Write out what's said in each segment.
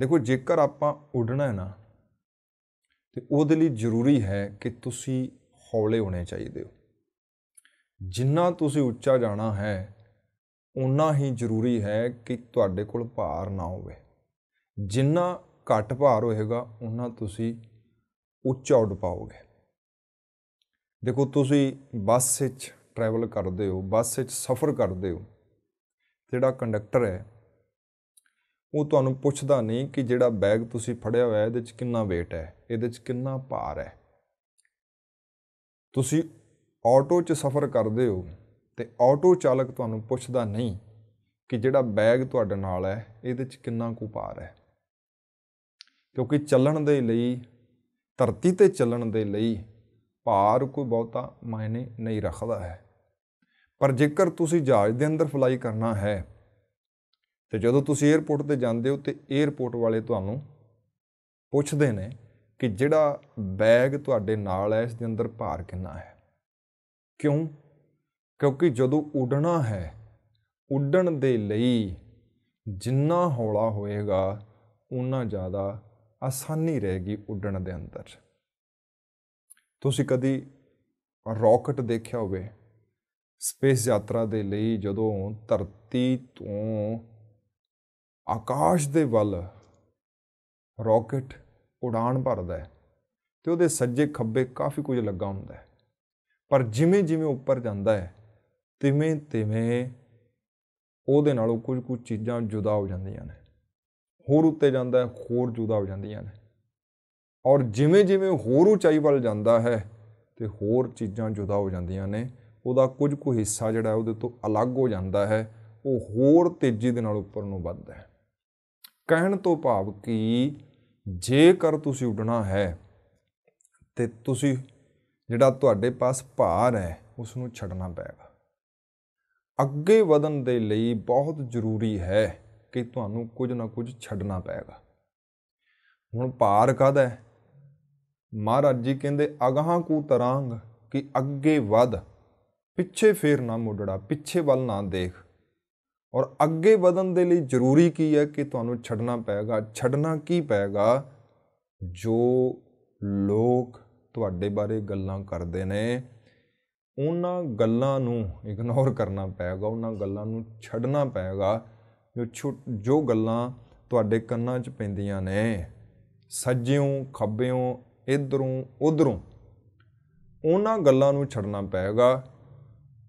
ਦੇਖੋ ਜੇਕਰ ਆਪਾਂ ਉੱਡਣਾ ਹੈ ਨਾ ਤੇ ਉਹਦੇ ਲਈ ਜ਼ਰੂਰੀ ਹੈ ਕਿ ਤੁਸੀਂ ਹੌਲੇ ਹੋਣੇ ਚਾਹੀਦੇ ਹੋ ਜਿੰਨਾ ਤੁਸੀਂ ਉੱਚਾ ਜਾਣਾ ਹੈ ਉਨਾ ਹੀ ਜ਼ਰੂਰੀ ਹੈ ਕਿ ਤੁਹਾਡੇ ਕੋਲ ਭਾਰ ਨਾ ਹੋਵੇ ਜਿੰਨਾ ਘੱਟ ਭਾਰ ਹੋਏਗਾ ਉਨਾ ਤੁਸੀਂ ਉੱਚਾ ਉੱਡ ਪਾਓਗੇ ਦੇਖੋ ਤੁਸੀਂ ਬੱਸ ਵਿੱਚ ਟਰੈਵਲ ਕਰਦੇ ਹੋ ਬੱਸ ਵਿੱਚ ਸਫ਼ਰ ਕਰਦੇ ਹੋ ਜਿਹੜਾ ਕੰਡਕਟਰ ਹੈ ਉਹ ਤੁਹਾਨੂੰ ਪੁੱਛਦਾ ਨਹੀਂ ਕਿ ਜਿਹੜਾ ਬੈਗ ਤੁਸੀਂ ਫੜਿਆ ਹੋਇਆ ਇਹਦੇ 'ਚ ਕਿੰਨਾ weight ਹੈ ਇਹਦੇ 'ਚ ਕਿੰਨਾ ਭਾਰ ਹੈ ਤੁਸੀਂ ਆਟੋ 'ਚ ਸਫ਼ਰ ਕਰਦੇ ਹੋ ਤੇ ਆਟੋ ਚਾਲਕ ਤੁਹਾਨੂੰ ਪੁੱਛਦਾ ਨਹੀਂ ਕਿ ਜਿਹੜਾ ਬੈਗ ਤੁਹਾਡੇ ਨਾਲ ਹੈ ਇਹਦੇ 'ਚ ਕਿੰਨਾ ਕੁ ਭਾਰ ਹੈ ਕਿਉਂਕਿ ਚੱਲਣ ਦੇ ਲਈ ਧਰਤੀ ਤੇ ਚੱਲਣ ਦੇ ਲਈ ਭਾਰ ਕੋਈ ਬਹੁਤਾ ਮਾਇਨੇ ਨਹੀਂ ਰੱਖਦਾ ਹੈ ਪਰ ਜੇਕਰ ਤੁਸੀਂ ਜਹਾਜ਼ ਦੇ ਅੰਦਰ ਫਲਾਈ ਕਰਨਾ ਹੈ ਤੇ ਜਦੋਂ ਤੁਸੀਂ 에어ਪੋਰਟ ਤੇ ਜਾਂਦੇ ਹੋ ਤੇ 에어ਪੋਰਟ ਵਾਲੇ ਤੁਹਾਨੂੰ ਪੁੱਛਦੇ ਨੇ ਕਿ ਜਿਹੜਾ ਬੈਗ ਤੁਹਾਡੇ ਨਾਲ ਹੈ ਇਸ ਦੇ ਅੰਦਰ ਭਾਰ ਕਿੰਨਾ ਹੈ ਕਿਉਂ ਕਿਉਂਕਿ ਜਦੋਂ ਉਡਣਾ ਹੈ ਉਡਣ ਦੇ ਲਈ ਜਿੰਨਾ ਹੌਲਾ ਹੋਏਗਾ ਉਨਾ ਜ਼ਿਆਦਾ ਆਸਾਨੀ ਰਹੇਗੀ ਉਡਣ ਦੇ ਅੰਦਰ ਤੁਸੀਂ ਕਦੀ ਰਾਕਟ ਦੇਖਿਆ ਹੋਵੇ ਸਪੇਸ ਯਾਤਰਾ ਦੇ ਲਈ ਜਦੋਂ ਧਰਤੀ ਤੋਂ ਆਕਾਸ਼ ਦੇ ਵੱਲ ਰਾਕਟ ਉਡਾਨ ਭਰਦਾ ਹੈ ਤੇ ਉਹਦੇ ਸੱਜੇ ਖੱਬੇ ਕਾਫੀ ਕੁਝ ਲੱਗਾ ਹੁੰਦਾ ਹੈ ਪਰ ਜਿਵੇਂ ਜਿਵੇਂ ਉੱਪਰ ਜਾਂਦਾ ਹੈ ਤਿਵੇਂ ਤਿਵੇਂ ਉਹਦੇ ਨਾਲੋਂ ਕੁਝ ਕੁਝ ਚੀਜ਼ਾਂ ਜੁਦਾ ਹੋ ਜਾਂਦੀਆਂ ਨੇ ਹੋਰ ਉੱਤੇ ਜਾਂਦਾ ਹੈ ਹੋਰ ਜੁਦਾ ਹੋ ਜਾਂਦੀਆਂ ਨੇ ਔਰ ਜਿਵੇਂ ਜਿਵੇਂ ਹੋਰ ਉਚਾਈ ਵੱਲ ਜਾਂਦਾ ਹੈ ਤੇ ਹੋਰ ਚੀਜ਼ਾਂ ਜੁਦਾ ਹੋ ਜਾਂਦੀਆਂ ਨੇ ਉਹਦਾ ਕੁਝ ਕੁ ਹਿੱਸਾ ਜਿਹੜਾ ਉਹਦੇ ਤੋਂ ਅਲੱਗ ਹੋ ਜਾਂਦਾ ਹੈ ਉਹ ਹੋਰ ਤੇਜ਼ੀ ਦੇ ਨਾਲ ਉੱਪਰ ਨੂੰ ਵੱਧਦਾ ਹੈ ਕਹਿਣ ਤੋਂ ਭਾਵ ਕਿ ਜੇਕਰ ਤੁਸੀਂ ਉੱਡਣਾ ਹੈ ਤੇ ਤੁਸੀਂ ਜਿਹੜਾ ਤੁਹਾਡੇ ਪਾਸ ਭਾਰ ਹੈ ਉਸ ਨੂੰ ਛੱਡਣਾ ਪਏਗਾ ਅੱਗੇ ਵਧਣ ਦੇ ਲਈ ਬਹੁਤ ਜ਼ਰੂਰੀ ਹੈ ਕਿ ਤੁਹਾਨੂੰ ਕੁਝ ਨਾ ਕੁਝ ਛੱਡਣਾ ਪਏਗਾ ਹੁਣ ਭਾਰ ਕਾਦਾ ਹੈ ਮਹਾਰਾਜ ਜੀ ਕਹਿੰਦੇ ਅਗਾਹਾਂ ਕੂ ਤਰਾਂਗ ਕਿ ਅੱਗੇ ਵਧ ਪਿੱਛੇ ਫੇਰ ਨਾ ਮੁੜੜਾ ਪਿੱਛੇ ਵੱਲ ਨਾ ਦੇਖ ਔਰ ਅੱਗੇ ਵਧਣ ਦੇ ਲਈ ਜ਼ਰੂਰੀ ਕੀ ਹੈ ਕਿ ਤੁਹਾਨੂੰ ਛੱਡਣਾ ਪਏਗਾ ਛੱਡਣਾ ਕੀ ਪਏਗਾ ਜੋ ਲੋਕ ਤੁਹਾਡੇ ਬਾਰੇ ਗੱਲਾਂ ਕਰਦੇ ਨੇ ਉਹਨਾਂ ਗੱਲਾਂ ਨੂੰ ਇਗਨੋਰ ਕਰਨਾ ਪਏਗਾ ਉਹਨਾਂ ਗੱਲਾਂ ਨੂੰ ਛੱਡਣਾ ਪਏਗਾ ਜੋ ਜੋ ਗੱਲਾਂ ਤੁਹਾਡੇ ਕੰਨਾਂ 'ਚ ਪੈਂਦੀਆਂ ਨੇ ਸੱਜਿਓਂ ਖੱਬਿਓਂ ਇਧਰੋਂ ਉਧਰੋਂ ਉਹਨਾਂ ਗੱਲਾਂ ਨੂੰ ਛੱਡਣਾ ਪਏਗਾ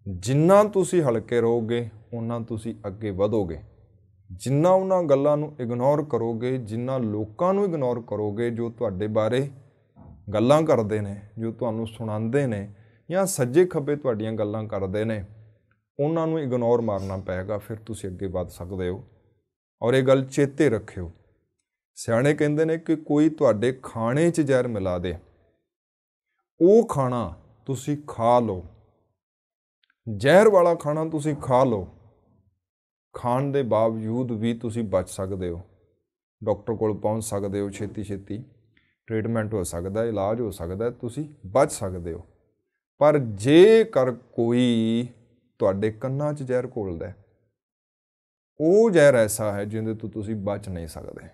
ਜਿੰਨਾ ਤੁਸੀਂ ਹਲਕੇ ਰਹੋਗੇ ਉਹਨਾਂ ਤੁਸੀਂ ਅੱਗੇ ਵਧੋਗੇ ਜਿੰਨਾ ਉਹਨਾਂ ਗੱਲਾਂ ਨੂੰ ਇਗਨੋਰ ਕਰੋਗੇ ਜਿੰਨਾ ਲੋਕਾਂ ਨੂੰ ਇਗਨੋਰ ਕਰੋਗੇ ਜੋ ਤੁਹਾਡੇ ਬਾਰੇ ਗੱਲਾਂ ਕਰਦੇ ਨੇ ਜੋ ਤੁਹਾਨੂੰ ਸੁਣਾਉਂਦੇ ਨੇ ਜਾਂ ਸੱਜੇ ਖੱਬੇ ਤੁਹਾਡੀਆਂ ਗੱਲਾਂ ਕਰਦੇ ਨੇ ਉਹਨਾਂ ਨੂੰ ਇਗਨੋਰ ਮਾਰਨਾ ਪਏਗਾ ਫਿਰ ਤੁਸੀਂ ਅੱਗੇ ਵਧ ਸਕਦੇ ਹੋ ਔਰ ਇਹ ਗੱਲ ਚੇਤੇ ਰੱਖਿਓ ਸਿਆਣੇ ਕਹਿੰਦੇ ਨੇ ਕਿ ਕੋਈ ਤੁਹਾਡੇ ਖਾਣੇ 'ਚ ਜ਼ਹਿਰ ਮਿਲਾ ਦੇ ਉਹ ਖਾਣਾ ਤੁਸੀਂ ਖਾ ਲਓ ਜ਼ਹਿਰ ਵਾਲਾ ਖਾਣਾ ਤੁਸੀਂ ਖਾ ਲਓ ਖਾਣ ਦੇ ਬਾਵਜੂਦ ਵੀ ਤੁਸੀਂ ਬਚ ਸਕਦੇ ਹੋ ਡਾਕਟਰ ਕੋਲ ਪਹੁੰਚ ਸਕਦੇ ਹੋ ਛੇਤੀ ਛੇਤੀ ਟ੍ਰੀਟਮੈਂਟ ਹੋ ਸਕਦਾ ਇਲਾਜ ਹੋ ਸਕਦਾ ਤੁਸੀਂ ਬਚ ਸਕਦੇ ਹੋ ਪਰ ਜੇਕਰ ਕੋਈ ਤੁਹਾਡੇ ਕੰਨਾਂ 'ਚ ਜ਼ਹਿਰ ਘੋਲਦਾ ਉਹ ਜ਼ਹਿਰ ਐਸਾ ਹੈ ਜਿਹਦੇ ਤੋਂ ਤੁਸੀਂ ਬਚ ਨਹੀਂ ਸਕਦੇ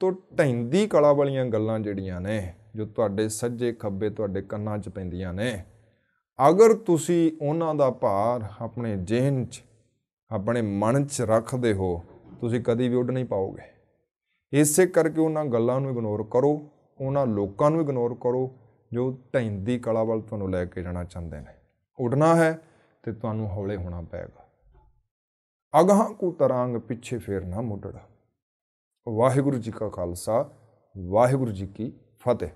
ਤੋਂ ਢੈਂਦੀ ਕਲਾ ਵਾਲੀਆਂ ਗੱਲਾਂ ਜਿਹੜੀਆਂ ਨੇ ਜੋ ਤੁਹਾਡੇ ਸੱਜੇ ਖੱਬੇ ਤੁਹਾਡੇ ਕੰਨਾਂ 'ਚ ਪੈਂਦੀਆਂ ਨੇ ਅਗਰ ਤੁਸੀਂ ਉਹਨਾਂ ਦਾ ਭਾਰ ਆਪਣੇ ਜਿਹਨ 'ਚ ਆਪਣੇ ਮਨ 'ਚ ਰੱਖਦੇ ਹੋ ਤੁਸੀਂ ਕਦੀ ਵੀ ਉੱਡ ਨਹੀਂ ਪਾਓਗੇ ਇਸੇ ਕਰਕੇ ਉਹਨਾਂ ਗੱਲਾਂ ਨੂੰ ਇਗਨੋਰ ਕਰੋ ਉਹਨਾਂ ਲੋਕਾਂ ਨੂੰ ਇਗਨੋਰ ਕਰੋ ਜੋ ਢੈਂਦੀ ਕਲਾ ਵੱਲ ਤੁਹਾਨੂੰ ਲੈ ਕੇ ਜਾਣਾ ਚਾਹੁੰਦੇ ਨੇ ਉੱਡਣਾ ਹੈ ਤੇ ਤੁਹਾਨੂੰ ਹੌਲੇ ਹੋਣਾ ਪੈਗਾ ਅਗਾਹ ਕੋ ਤਰਾਂਗ ਪਿੱਛੇ ਫੇਰ ਨਾ ਮੁੜੜਾ ਵਾਹਿਗੁਰੂ ਜੀ ਕਾ ਖਾਲਸਾ ਵਾਹਿਗੁਰੂ ਜੀ ਕੀ ਫਤਿਹ